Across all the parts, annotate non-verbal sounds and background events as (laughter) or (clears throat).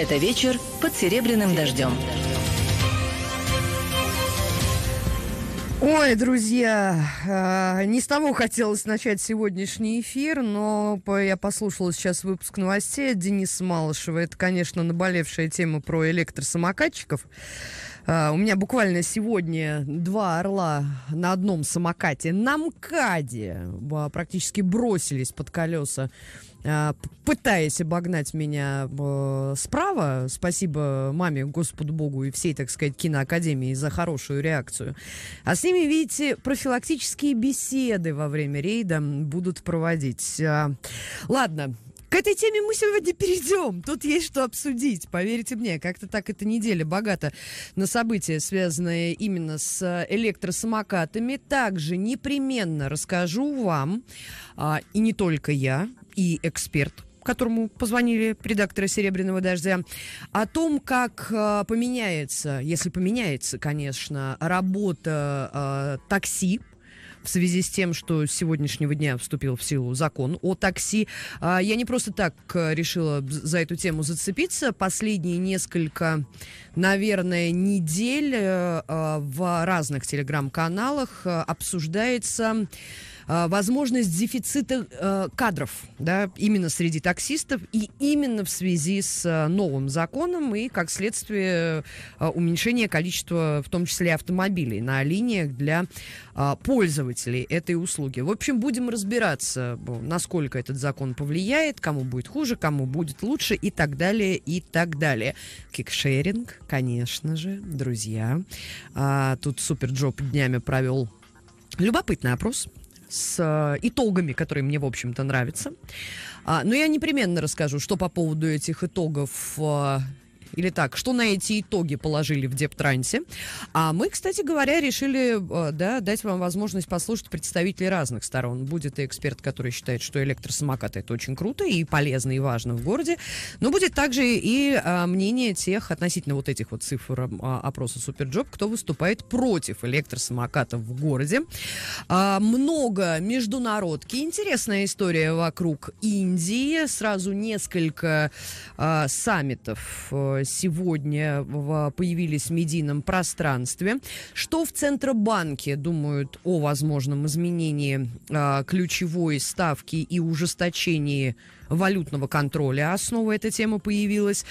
Это вечер под серебряным дождем. Ой, друзья, а, не с того хотелось начать сегодняшний эфир, но я послушала сейчас выпуск новостей от Дениса Малышева. Это, конечно, наболевшая тема про электросамокатчиков. А, у меня буквально сегодня два орла на одном самокате на МКАДе практически бросились под колеса, а, пытаясь обогнать меня справа. Спасибо маме, Господу Богу и всей, так сказать, киноакадемии за хорошую реакцию. А с ними, видите, профилактические беседы во время рейда будут проводить. А, ладно, к этой теме мы сегодня перейдем. Тут есть что обсудить. Поверьте мне, как-то так эта неделя богата на события, связанные именно с э, электросамокатами. Также непременно расскажу вам, а, и не только я, и эксперт которому позвонили редактора «Серебряного дождя», о том, как э, поменяется, если поменяется, конечно, работа э, такси в связи с тем, что с сегодняшнего дня вступил в силу закон о такси. А, я не просто так э, решила за эту тему зацепиться. Последние несколько, наверное, недель э, э, в разных телеграм-каналах обсуждается Э, возможность дефицита э, кадров, да, именно среди таксистов и именно в связи с э, новым законом и, как следствие, уменьшение количества, в том числе, автомобилей на линиях для пользователей этой услуги. В общем, будем разбираться, насколько этот закон повлияет, кому будет хуже, кому будет лучше и так далее, и так далее. Кикшеринг, конечно же, друзья. А, тут Суперджоп днями провел любопытный опрос с э, итогами, которые мне, в общем-то, нравятся. А, но я непременно расскажу, что по поводу этих итогов э, или так, что на эти итоги положили в Дептрансе. А мы, кстати говоря, решили э, да, дать вам возможность послушать представителей разных сторон. Будет и эксперт, который считает, что электросамокат это очень круто и полезно и важно в городе, но будет также и э, мнение тех относительно вот этих вот цифр э, опроса Суперджоп, кто выступает против электросамокатов в городе. А, много международки. Интересная история вокруг Индии. Сразу несколько саммитов Э, сегодня э, появились в медийном пространстве. Что в Центробанке думают о возможном изменении э, ключевой ставки и ужесточении валютного контроля. Основа эта тема появилась.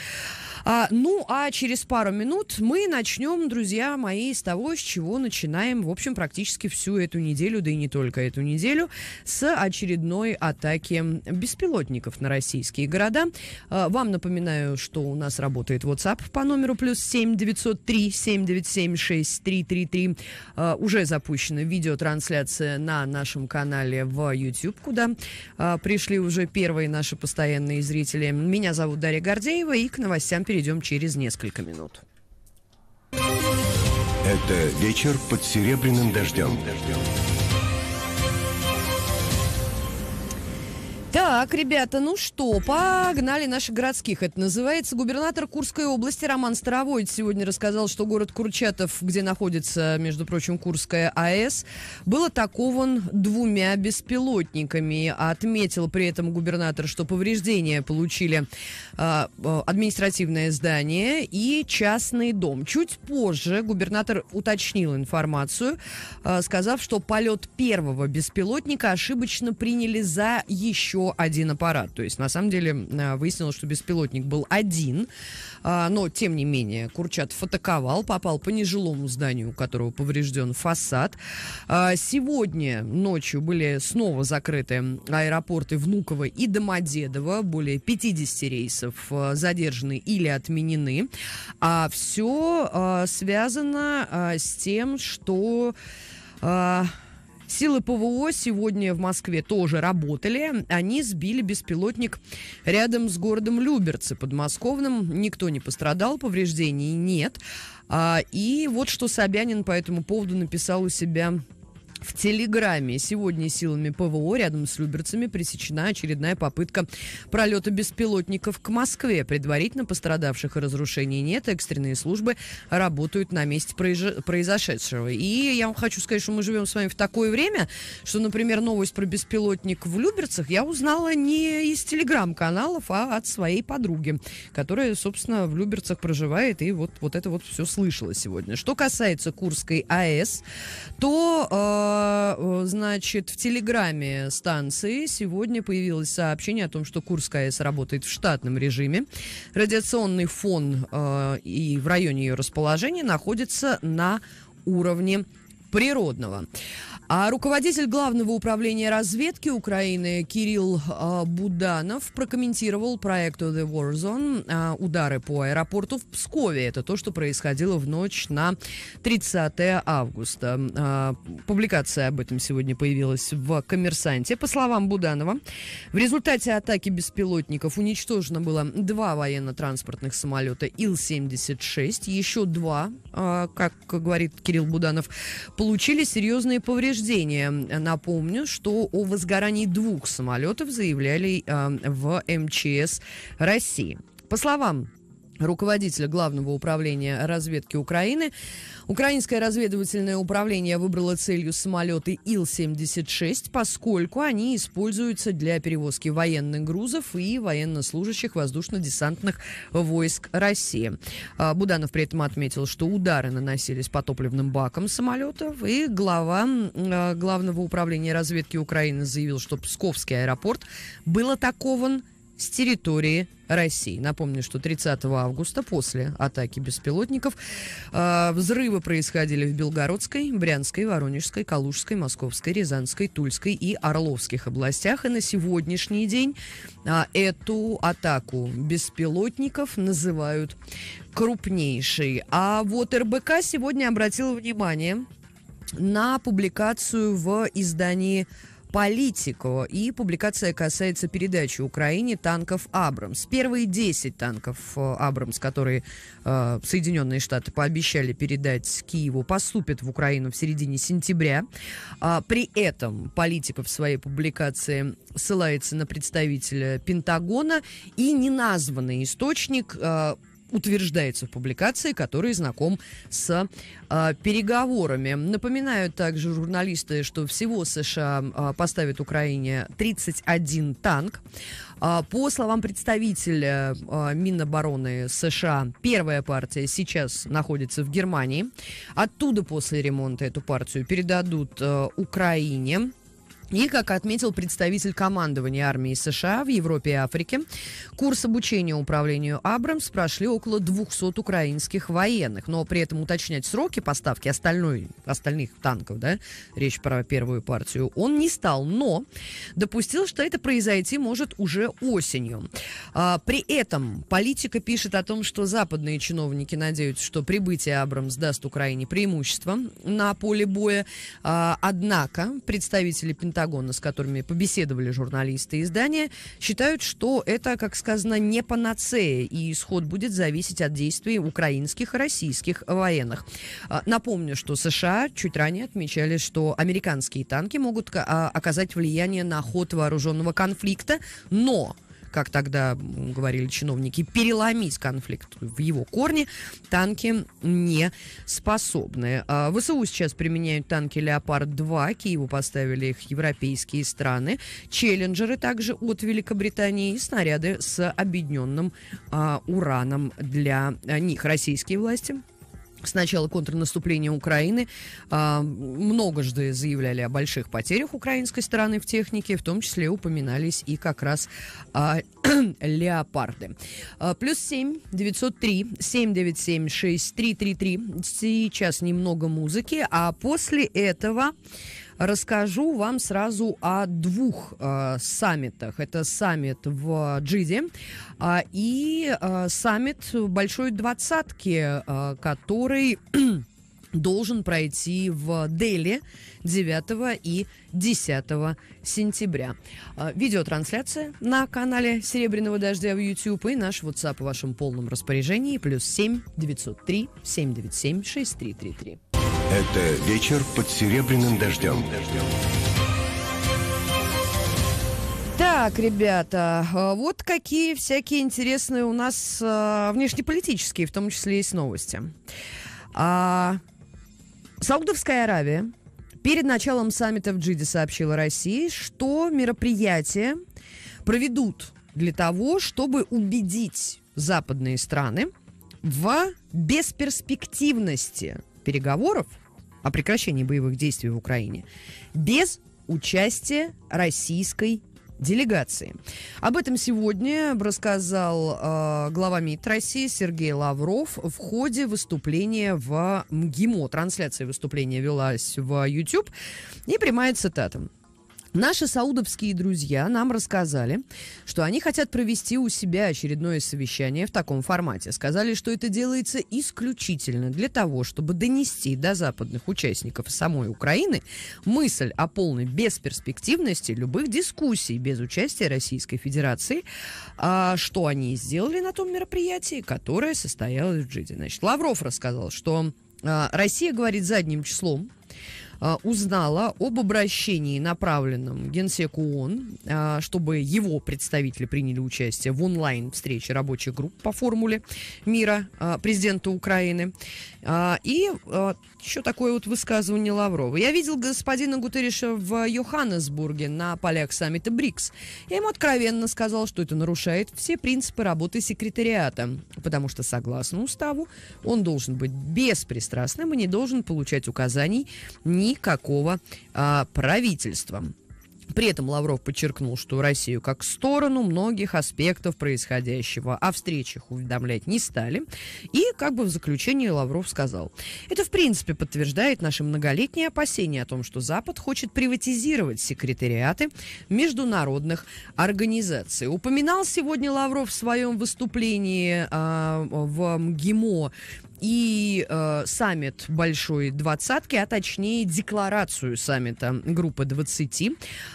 А, ну, а через пару минут мы начнем, друзья мои, с того, с чего начинаем, в общем, практически всю эту неделю, да и не только эту неделю, с очередной атаки беспилотников на российские города. А, вам напоминаю, что у нас работает WhatsApp по номеру плюс 7 903 797 6333. А, уже запущена видеотрансляция на нашем канале в YouTube, куда а, пришли уже первые наши наши постоянные зрители. Меня зовут Дарья Гордеева, и к новостям перейдем через несколько минут. Это вечер под серебряным дождем. Так, ребята, ну что, погнали наших городских. Это называется губернатор Курской области Роман Старовойт сегодня рассказал, что город Курчатов, где находится, между прочим, Курская АЭС, был атакован двумя беспилотниками. Отметил при этом губернатор, что повреждения получили э, административное здание и частный дом. Чуть позже губернатор уточнил информацию, э, сказав, что полет первого беспилотника ошибочно приняли за еще еще один аппарат. То есть, на самом деле, а, выяснилось, что беспилотник был один, а, но, тем не менее, Курчатов атаковал, попал по нежилому зданию, у которого поврежден фасад. А, сегодня ночью были снова закрыты аэропорты Внуково и Домодедово. Более 50 рейсов задержаны или отменены. А все связано с тем, что... Uh Силы ПВО сегодня в Москве тоже работали. Они сбили беспилотник рядом с городом Люберцы подмосковным. Никто не пострадал, повреждений нет. А, и вот что Собянин по этому поводу написал у себя в Телеграме сегодня силами ПВО рядом с Люберцами пресечена очередная попытка пролета беспилотников к Москве. Предварительно пострадавших и разрушений нет. Экстренные службы работают на месте произошедшего. И я вам хочу сказать, что мы живем с вами в такое время, что, например, новость про беспилотник в Люберцах я узнала не из телеграм-каналов, а от своей подруги, которая, собственно, в Люберцах проживает. И вот, вот это вот все слышала сегодня. Что касается Курской АЭС, то... Э, Э, значит, в телеграмме станции сегодня появилось сообщение о том, что Курск АЭС работает в штатном режиме. Радиационный фон э, и в районе ее расположения находится на уровне природного. А руководитель Главного управления разведки Украины Кирилл а, Буданов прокомментировал проект The War Zone а, удары по аэропорту в Пскове. Это то, что происходило в ночь на 30 августа. А, публикация об этом сегодня появилась в «Коммерсанте». По словам Буданова, в результате атаки беспилотников уничтожено было два военно-транспортных самолета Ил-76, еще два, а, как говорит Кирилл Буданов, получили серьезные повреждения подтверждение э, напомню, что о возгорании двух самолетов заявляли э, в МЧС России. По словам руководителя Главного управления разведки Украины. Украинское разведывательное управление выбрало целью самолеты Ил-76, поскольку они используются для перевозки военных грузов и военнослужащих воздушно-десантных войск России. А, Буданов при этом отметил, что удары наносились по топливным бакам самолетов, и глава а, Главного управления разведки Украины заявил, что Псковский аэропорт был атакован с территории России. Напомню, что 30 августа после атаки беспилотников а, взрывы происходили в Белгородской, Брянской, Воронежской, Калужской, Московской, Рязанской, Тульской и Орловских областях. И на сегодняшний день а, эту атаку беспилотников называют крупнейшей. А вот РБК сегодня обратил внимание на публикацию в издании политику. И публикация касается передачи Украине танков «Абрамс». Первые 10 танков э, «Абрамс», которые э, Соединенные Штаты пообещали передать Киеву, поступят в Украину в середине сентября. А, при этом политика в своей публикации ссылается на представителя Пентагона и неназванный источник э, утверждается в публикации, который знаком с а, переговорами. Напоминают также журналисты, что всего США а, поставит Украине 31 танк. А, по словам представителя а, Минобороны США, первая партия сейчас находится в Германии. Оттуда после ремонта эту партию передадут а, Украине. И, как отметил представитель командования армии США в Европе и Африке, курс обучения управлению «Абрамс» прошли около 200 украинских военных. Но при этом уточнять сроки поставки остальной, остальных танков, да, речь про первую партию, он не стал, но допустил, что это произойти может уже осенью. А, при этом политика пишет о том, что западные чиновники надеются, что прибытие «Абрамс» даст Украине преимущество на поле боя. А, однако представители Пентагона Пентагона, с которыми побеседовали журналисты издания, считают, что это, как сказано, не панацея, и исход будет зависеть от действий украинских и российских военных. А, напомню, что США чуть ранее отмечали, что американские танки могут а, оказать влияние на ход вооруженного конфликта, но как тогда говорили чиновники, переломить конфликт в его корне, танки не способны. А ВСУ сейчас применяют танки «Леопард-2», Киеву поставили их европейские страны, «Челленджеры» также от Великобритании и снаряды с объединенным а, ураном для а, них. Российские власти с начала контрнаступления Украины э, многожды заявляли о больших потерях украинской стороны в технике, в том числе упоминались и как раз э, (clears throat) леопарды. Э, плюс 7 903 797 6333. Сейчас немного музыки, а после этого расскажу вам сразу о двух э, саммитах. Это саммит в Джиде э, и э, саммит Большой Двадцатки, э, который (clears throat) должен пройти в Дели 9 и 10 сентября. Э, видеотрансляция на канале Серебряного дождя в YouTube и наш WhatsApp в вашем полном распоряжении плюс 7 903 797 6333. Это вечер под серебряным дождем. Так, ребята, а, вот какие всякие интересные у нас а, внешнеполитические, в том числе, есть новости. А, Саудовская Аравия перед началом саммита в Джиде сообщила России, что мероприятие проведут для того, чтобы убедить западные страны в бесперспективности переговоров о прекращении боевых действий в Украине без участия российской делегации. Об этом сегодня рассказал э, глава МИД России Сергей Лавров в ходе выступления в МГИМО. Трансляция выступления велась в YouTube. И прямая цитата. Наши саудовские друзья нам рассказали, что они хотят провести у себя очередное совещание в таком формате. Сказали, что это делается исключительно для того, чтобы донести до западных участников самой Украины мысль о полной бесперспективности любых дискуссий без участия Российской Федерации, а что они сделали на том мероприятии, которое состоялось в Джиде. Значит, Лавров рассказал, что а, Россия говорит задним числом, Э, узнала об обращении, направленном Генсеку ООН, э, чтобы его представители приняли участие в онлайн-встрече рабочих групп по формуле мира э, президента Украины. И еще такое вот высказывание Лаврова. Я видел господина Гутериша в Йоханнесбурге на полях саммита БРИКС. Я ему откровенно сказал, что это нарушает все принципы работы секретариата, потому что, согласно уставу, он должен быть беспристрастным и не должен получать указаний ни никакого а, правительства. При этом Лавров подчеркнул, что Россию как сторону многих аспектов происходящего о встречах уведомлять не стали. И как бы в заключении Лавров сказал, это в принципе подтверждает наши многолетние опасения о том, что Запад хочет приватизировать секретариаты международных организаций. Упоминал сегодня Лавров в своем выступлении э, в МГИМО и э, саммит Большой Двадцатки, а точнее декларацию саммита Группы 20.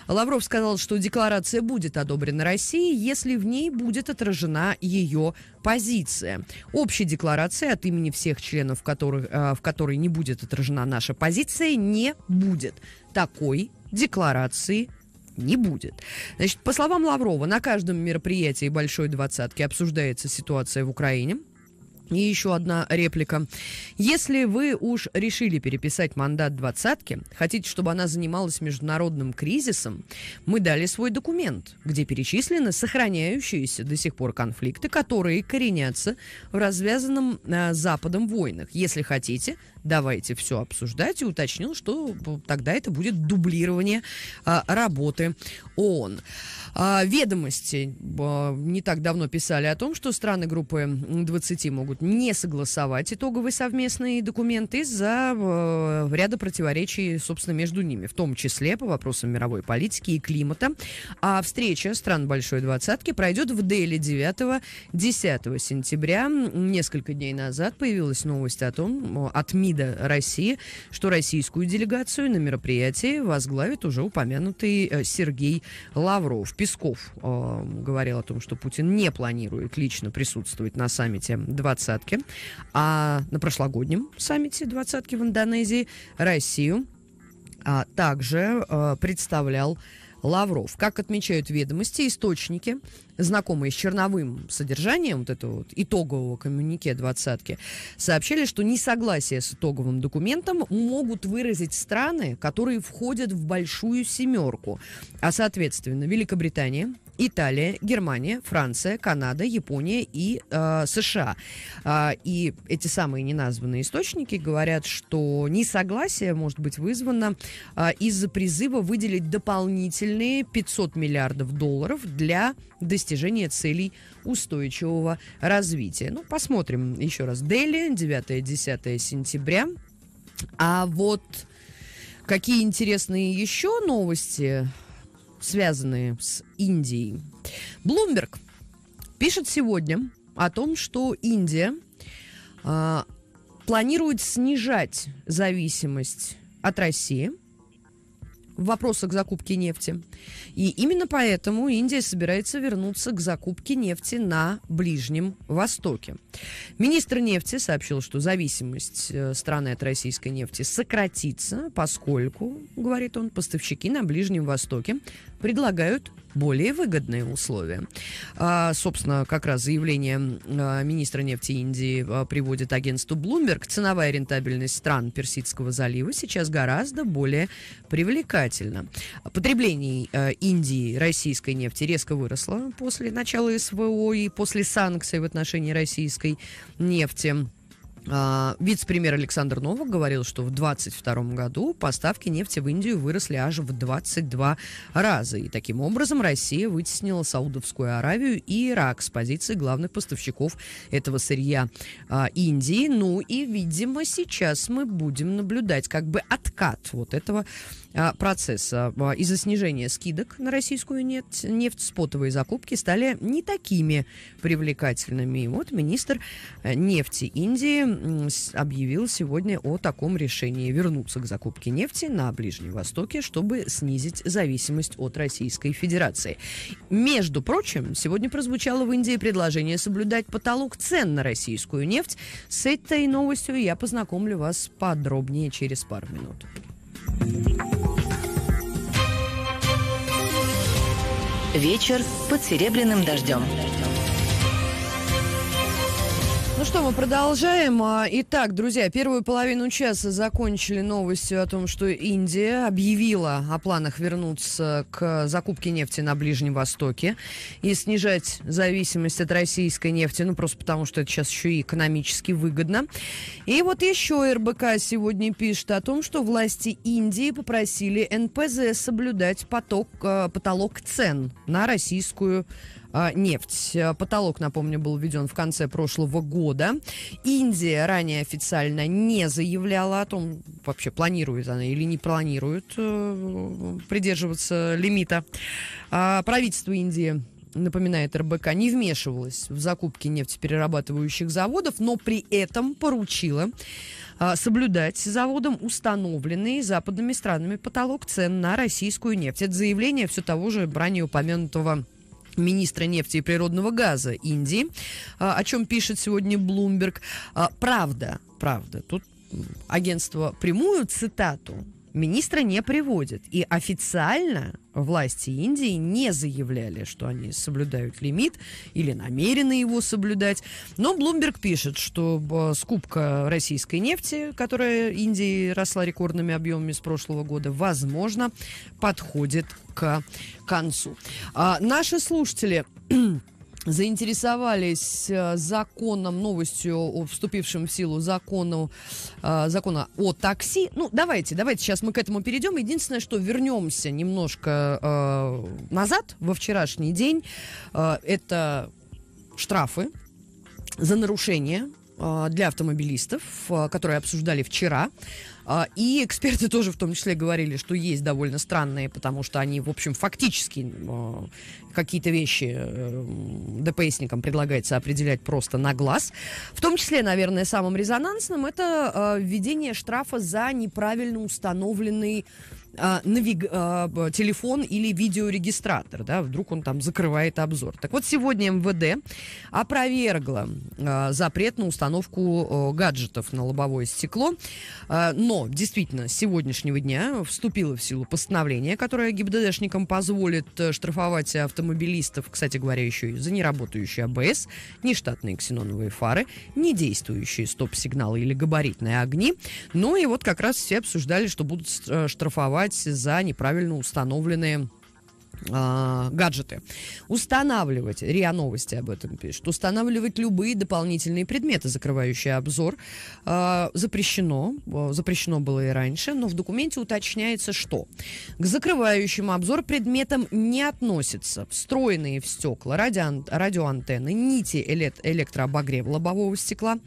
Лавров сказал, что декларация будет одобрена Россией, если в ней будет отражена ее позиция. Общей декларации от имени всех членов, которых, э, в которой не будет отражена наша позиция, не будет. Такой декларации не будет. Значит, по словам Лаврова, на каждом мероприятии Большой Двадцатки обсуждается ситуация в Украине. И еще одна реплика. Если вы уж решили переписать мандат двадцатки, хотите, чтобы она занималась международным кризисом, мы дали свой документ, где перечислены сохраняющиеся до сих пор конфликты, которые коренятся в развязанном э, Западом войнах. Если хотите, давайте все обсуждать, и уточнил, что тогда это будет дублирование а, работы ООН. А, ведомости а, не так давно писали о том, что страны группы 20 могут не согласовать итоговые совместные документы из-за а, ряда противоречий, собственно, между ними, в том числе по вопросам мировой политики и климата. А встреча стран Большой Двадцатки пройдет в Дели 9-10 сентября. Несколько дней назад появилась новость о том, от МИД МИДа России, что российскую делегацию на мероприятии возглавит уже упомянутый э, Сергей Лавров. Песков э, говорил о том, что Путин не планирует лично присутствовать на саммите «двадцатки», а на прошлогоднем саммите «двадцатки» в Индонезии Россию а, также э, представлял Лавров. Как отмечают ведомости, источники, знакомые с черновым содержанием вот этого вот итогового коммюнике двадцатки, сообщали, что несогласие с итоговым документом могут выразить страны, которые входят в большую семерку, а соответственно Великобритания, Италия, Германия, Франция, Канада, Япония и э, США. Э, и эти самые неназванные источники говорят, что несогласие может быть вызвано э, из-за призыва выделить дополнительные 500 миллиардов долларов для достижения целей устойчивого развития. Ну, посмотрим еще раз. Дели, 9-10 сентября. А вот какие интересные еще новости связанные с Индией. Блумберг пишет сегодня о том, что Индия э, планирует снижать зависимость от России – в вопросах закупки нефти. И именно поэтому Индия собирается вернуться к закупке нефти на Ближнем Востоке. Министр нефти сообщил, что зависимость э, страны от российской нефти сократится, поскольку, говорит он, поставщики на Ближнем Востоке предлагают более выгодные условия. А, собственно, как раз заявление а, министра нефти Индии а, приводит агентству Bloomberg. Ценовая рентабельность стран Персидского залива сейчас гораздо более привлекательна показательно. Потребление э, Индии российской нефти резко выросло после начала СВО и после санкций в отношении российской нефти. А, вице-премьер Александр Новак говорил, что в 2022 году поставки нефти в Индию выросли аж в 22 раза. И таким образом Россия вытеснила Саудовскую Аравию и Ирак с позиции главных поставщиков этого сырья а, Индии. Ну и, видимо, сейчас мы будем наблюдать как бы откат вот этого а, процесса. А, из-за снижения скидок на российскую нефть, нефть спотовые закупки стали не такими привлекательными. И вот министр э, нефти Индии объявил сегодня о таком решении вернуться к закупке нефти на Ближнем Востоке, чтобы снизить зависимость от Российской Федерации. Между прочим, сегодня прозвучало в Индии предложение соблюдать потолок цен на российскую нефть. С этой новостью я познакомлю вас подробнее через пару минут. Вечер под серебряным дождем. Ну что, мы продолжаем. А, итак, друзья, первую половину часа закончили новостью о том, что Индия объявила о планах вернуться к закупке нефти на Ближнем Востоке и снижать зависимость от российской нефти, ну просто потому, что это сейчас еще и экономически выгодно. И вот еще РБК сегодня пишет о том, что власти Индии попросили НПЗ соблюдать поток, э, потолок цен на российскую нефть а, нефть. Э, потолок, напомню, был введен в конце прошлого года. Индия ранее официально не заявляла о том, вообще планирует она или не планирует э, придерживаться лимита. А правительство Индии напоминает РБК, не вмешивалась в закупки нефтеперерабатывающих заводов, но при этом поручила а, соблюдать заводам установленный западными странами потолок цен на российскую нефть. Это заявление все того же ранее упомянутого министра нефти и природного газа Индии, а, о чем пишет сегодня Блумберг. А, правда, правда, тут агентство прямую цитату Министра не приводят. И официально власти Индии не заявляли, что они соблюдают лимит или намерены его соблюдать. Но Блумберг пишет, что э, скупка российской нефти, которая Индии росла рекордными объемами с прошлого года, возможно, подходит к концу. А наши слушатели заинтересовались э, законом, новостью вступившим в силу закону, э, закона о такси. Ну, давайте, давайте сейчас мы к этому перейдем. Единственное, что вернемся немножко э, назад, во вчерашний день, это штрафы за нарушение для автомобилистов, которые обсуждали вчера. А, и эксперты тоже в том числе говорили, что есть довольно странные, потому что они, в общем, фактически э, какие-то вещи э, ДПСникам предлагается определять просто на глаз. В том числе, наверное, самым резонансным это э, введение штрафа за неправильно установленный а, навиг... А, телефон или видеорегистратор, да, вдруг он там закрывает обзор. Так вот, сегодня МВД опровергло а, запрет на установку гаджетов на лобовое стекло, но действительно с сегодняшнего дня вступило в силу постановление, которое ГИБДДшникам позволит э, штрафовать автомобилистов, кстати говоря, еще и за неработающий АБС, нештатные ксеноновые фары, недействующие стоп-сигналы или габаритные огни. Ну и вот как раз все обсуждали, что будут э, штрафовать штрафовать за неправильно установленные а, гаджеты. Устанавливать, РИА Новости об этом пишет, устанавливать любые дополнительные предметы, закрывающие обзор, а, запрещено, а, запрещено было и раньше, но в документе уточняется, что к закрывающим обзор предметам не относятся встроенные в стекла радиоантенны, нити электрообогрева лобового стекла.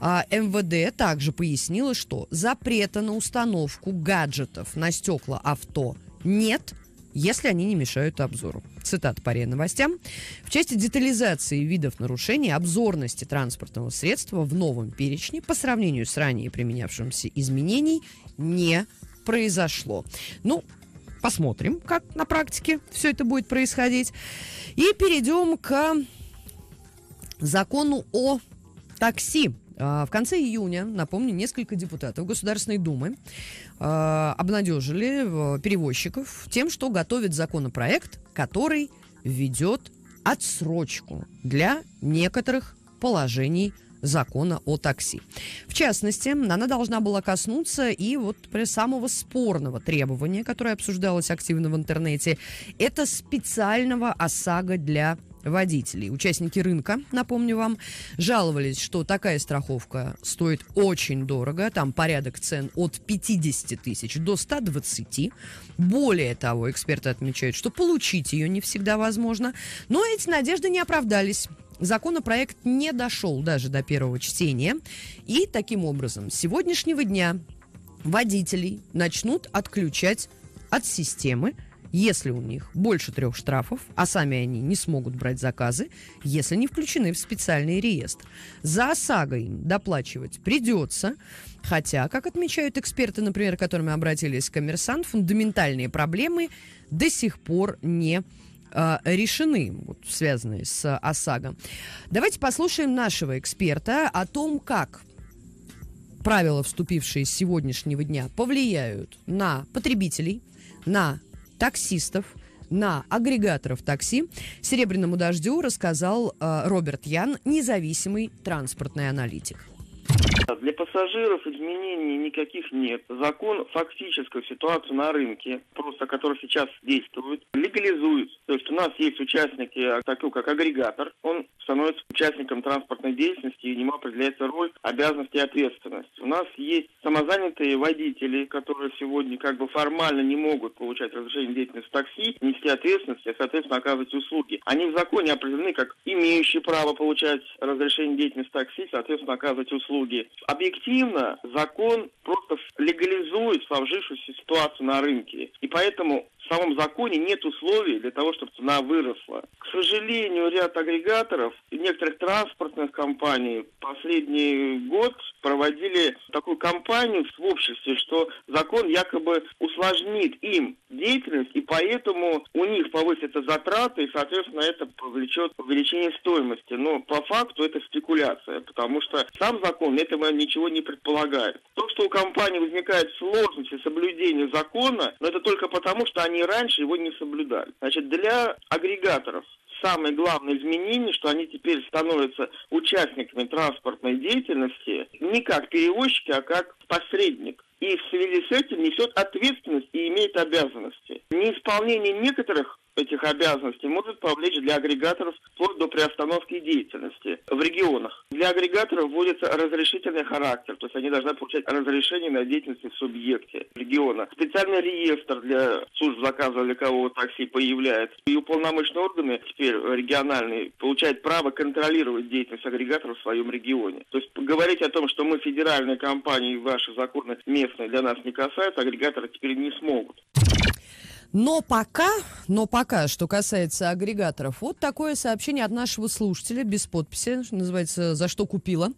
МВД также пояснила, что запрета на установку гаджетов на стекла авто нет – если они не мешают обзору. Цитат по РИА Новостям. В части детализации видов нарушений обзорности транспортного средства в новом перечне по сравнению с ранее применявшимся изменений не произошло. Ну, посмотрим, как на практике все это будет происходить. И перейдем к закону о такси. А, в конце июня, напомню, несколько депутатов Государственной Думы а, обнадежили э, перевозчиков тем, что готовит законопроект, который ведет отсрочку для некоторых положений закона о такси. В частности, она должна была коснуться и вот самого спорного требования, которое обсуждалось активно в интернете. Это специального ОСАГО для водителей. Участники рынка, напомню вам, жаловались, что такая страховка стоит очень дорого. Там порядок цен от 50 тысяч до 120. Более того, эксперты отмечают, что получить ее не всегда возможно. Но эти надежды не оправдались. Законопроект не дошел даже до первого чтения. И таким образом, с сегодняшнего дня водителей начнут отключать от системы если у них больше трех штрафов, а сами они не смогут брать заказы, если не включены в специальный реестр. За ОСАГО им доплачивать придется, хотя, как отмечают эксперты, например, к которыми обратились коммерсант, фундаментальные проблемы до сих пор не а, решены, вот, связанные с ОСАГО. Давайте послушаем нашего эксперта о том, как правила, вступившие с сегодняшнего дня, повлияют на потребителей, на таксистов на агрегаторов такси «Серебряному дождю» рассказал э, Роберт Ян, независимый транспортный аналитик пассажиров изменений никаких нет. Закон фактическую ситуацию на рынке, просто который сейчас действует, легализует. То есть у нас есть участники, а, такой как агрегатор, он становится участником транспортной деятельности, и ему определяется роль, обязанности и ответственность. У нас есть самозанятые водители, которые сегодня как бы формально не могут получать разрешение деятельности в такси, нести ответственность и, соответственно, оказывать услуги. Они в законе определены как имеющие право получать разрешение деятельности в такси, соответственно, оказывать услуги. Объект объективно закон просто легализует сложившуюся ситуацию на рынке. И поэтому в самом законе нет условий для того, чтобы цена выросла. К сожалению, ряд агрегаторов и некоторых транспортных компаний последний год проводили такую кампанию в обществе, что закон якобы усложнит им деятельность, и поэтому у них повысятся затраты, и, соответственно, это повлечет увеличение стоимости. Но по факту это спекуляция, потому что сам закон этого ничего не предполагает. То, что у компании возникает сложности соблюдения закона, но это только потому, что они они раньше его не соблюдали. Значит, для агрегаторов самое главное изменение, что они теперь становятся участниками транспортной деятельности не как перевозчики, а как посредник. И в связи с этим несет ответственность и имеет обязанности. Неисполнение некоторых этих обязанностей может повлечь для агрегаторов вплоть до приостановки деятельности в регионах. Для агрегаторов вводится разрешительный характер, то есть они должны получать разрешение на деятельность в субъекте региона. Специальный реестр для служб заказа легкового такси появляется. И уполномоченные органы, теперь региональные, получают право контролировать деятельность агрегаторов в своем регионе. То есть говорить о том, что мы федеральные компании, ваши законы местные для нас не касаются, агрегаторы теперь не смогут. Но пока, но пока, что касается агрегаторов, вот такое сообщение от нашего слушателя без подписи, называется «За что купила».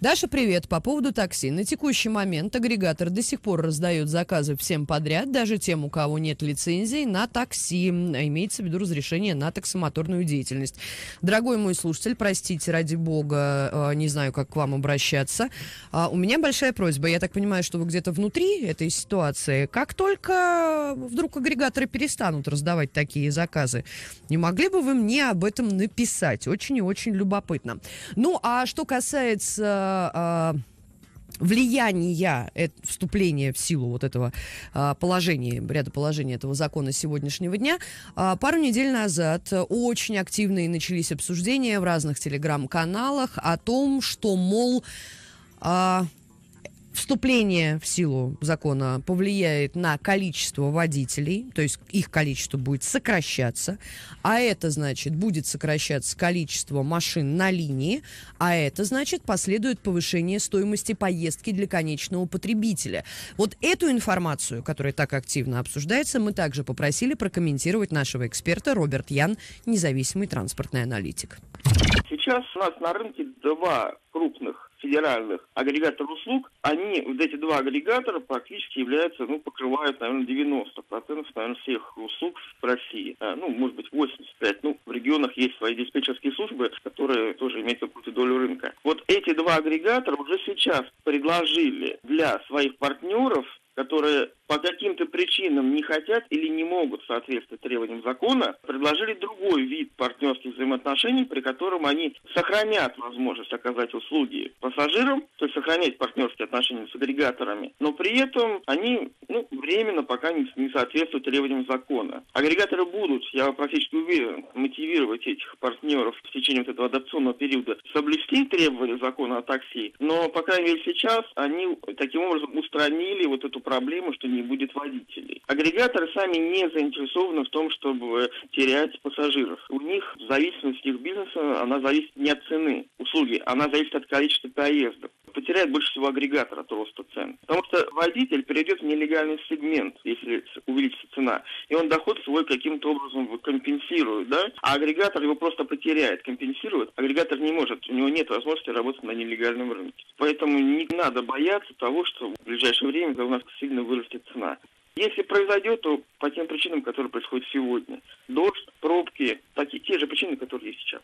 Даша, привет, по поводу такси. На текущий момент агрегатор до сих пор раздает заказы всем подряд, даже тем, у кого нет лицензии на такси. А имеется в виду разрешение на таксомоторную деятельность. Дорогой мой слушатель, простите, ради бога, а, не знаю, как к вам обращаться. А, у меня большая просьба. Я так понимаю, что вы где-то внутри этой ситуации. Как только вдруг агрегатор туроператоры перестанут раздавать такие заказы. Не могли бы вы мне об этом написать? Очень и очень любопытно. Ну, а что касается... Э, влияния вступления в силу вот этого а, положения, ряда положений этого закона сегодняшнего дня. А, пару недель назад очень активные начались обсуждения в разных телеграм-каналах о том, что, мол, вступление в силу закона повлияет на количество водителей, то есть их количество будет сокращаться, а это значит будет сокращаться количество машин на линии, а это значит последует повышение стоимости поездки для конечного потребителя. Вот эту информацию, которая так активно обсуждается, мы также попросили прокомментировать нашего эксперта Роберт Ян, независимый транспортный аналитик. Сейчас у нас на рынке два крупных федеральных агрегаторов услуг, они, вот эти два агрегатора практически являются, ну, покрывают, наверное, 90% наверное, всех услуг в России. А, ну, может быть, 85%. Ну, в регионах есть свои диспетчерские службы, которые тоже имеют какую-то долю рынка. Вот эти два агрегатора уже сейчас предложили для своих партнеров которые по каким-то причинам не хотят или не могут соответствовать требованиям закона, предложили другой вид партнерских взаимоотношений, при котором они сохранят возможность оказать услуги пассажирам, то есть сохранять партнерские отношения с агрегаторами, но при этом они ну, временно пока не, не соответствуют требованиям закона. Агрегаторы будут, я практически уверен, мотивировать этих партнеров в течение вот этого адапционного периода соблюсти требования закона о такси, но, по крайней мере, сейчас они таким образом устранили вот эту проблему, что не не будет водителей. Агрегаторы сами не заинтересованы в том, чтобы э, терять пассажиров. У них зависимость их бизнеса, она зависит не от цены услуги, она зависит от количества доездов потеряет больше всего агрегатор от роста цен. Потому что водитель перейдет в нелегальный сегмент, если увеличится цена, и он доход свой каким-то образом компенсирует, да? А агрегатор его просто потеряет, компенсирует. Агрегатор не может, у него нет возможности работать на нелегальном рынке. Поэтому не надо бояться того, что в ближайшее время у нас сильно вырастет цена. Если произойдет, то по тем причинам, которые происходят сегодня. Дождь, пробки, такие, те же причины, которые есть сейчас.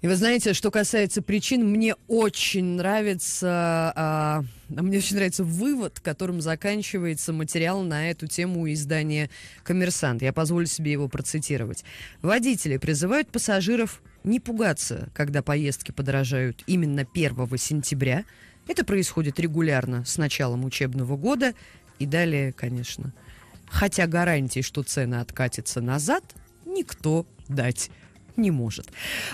И вы знаете, что касается причин, мне очень нравится, а, а, мне очень нравится вывод, которым заканчивается материал на эту тему издания «Коммерсант». Я позволю себе его процитировать. Водители призывают пассажиров не пугаться, когда поездки подорожают именно 1 сентября. Это происходит регулярно с началом учебного года и далее, конечно. Хотя гарантии, что цены откатятся назад, никто дать не может.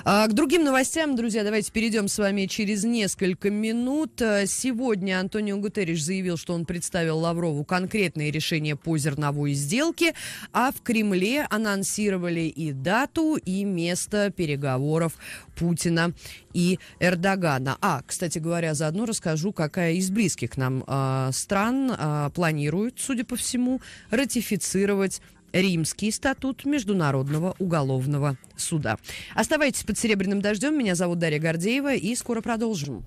А, к другим новостям, друзья, давайте перейдем с вами через несколько минут. А, сегодня Антонио Гутерриш заявил, что он представил Лаврову конкретные решения по зерновой сделке, а в Кремле анонсировали и дату, и место переговоров Путина и Эрдогана. А, кстати говоря, заодно расскажу, какая из близких нам э, стран э, планирует, судя по всему, ратифицировать Римский статут Международного уголовного суда. Оставайтесь под серебряным дождем. Меня зовут Дарья Гордеева и скоро продолжим.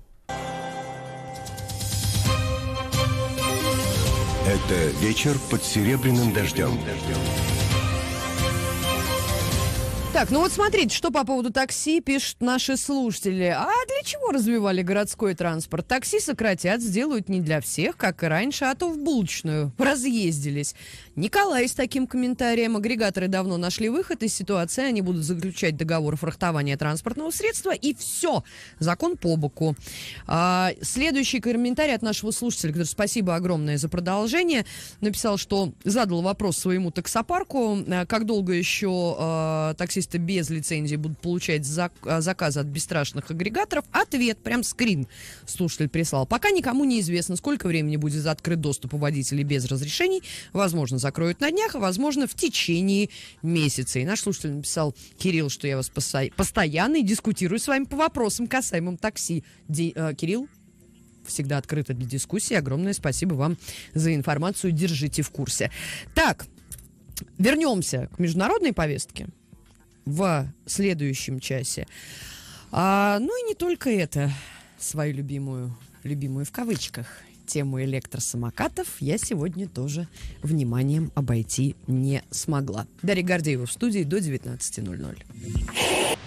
Это вечер под серебряным дождем. Так, ну вот смотрите, что по поводу такси пишут наши слушатели. А для чего развивали городской транспорт? Такси сократят, сделают не для всех, как и раньше, а то в булочную. Разъездились. Николай с таким комментарием. Агрегаторы давно нашли выход из ситуации. Они будут заключать договор фрахтования транспортного средства. И все. Закон по боку. А, следующий комментарий от нашего слушателя, который спасибо огромное за продолжение, написал, что задал вопрос своему таксопарку, а, как долго еще а, такси таксисты без лицензии будут получать а, заказы от бесстрашных агрегаторов? Ответ, прям скрин слушатель прислал. Пока никому не известно, сколько времени будет открыт доступ у водителей без разрешений. Возможно, закроют на днях, а возможно, в течение месяца. И наш слушатель написал, Кирилл, что я вас постоянно и дискутирую с вами по вопросам, касаемым такси. Ди э, а, Кирилл, всегда открыта для дискуссии. Огромное спасибо вам за информацию. Держите в курсе. Так, вернемся к международной повестке в следующем часе. А, ну и не только это, свою любимую, любимую в кавычках, тему электросамокатов я сегодня тоже вниманием обойти не смогла. Дарья Гордеева в студии до 19.00.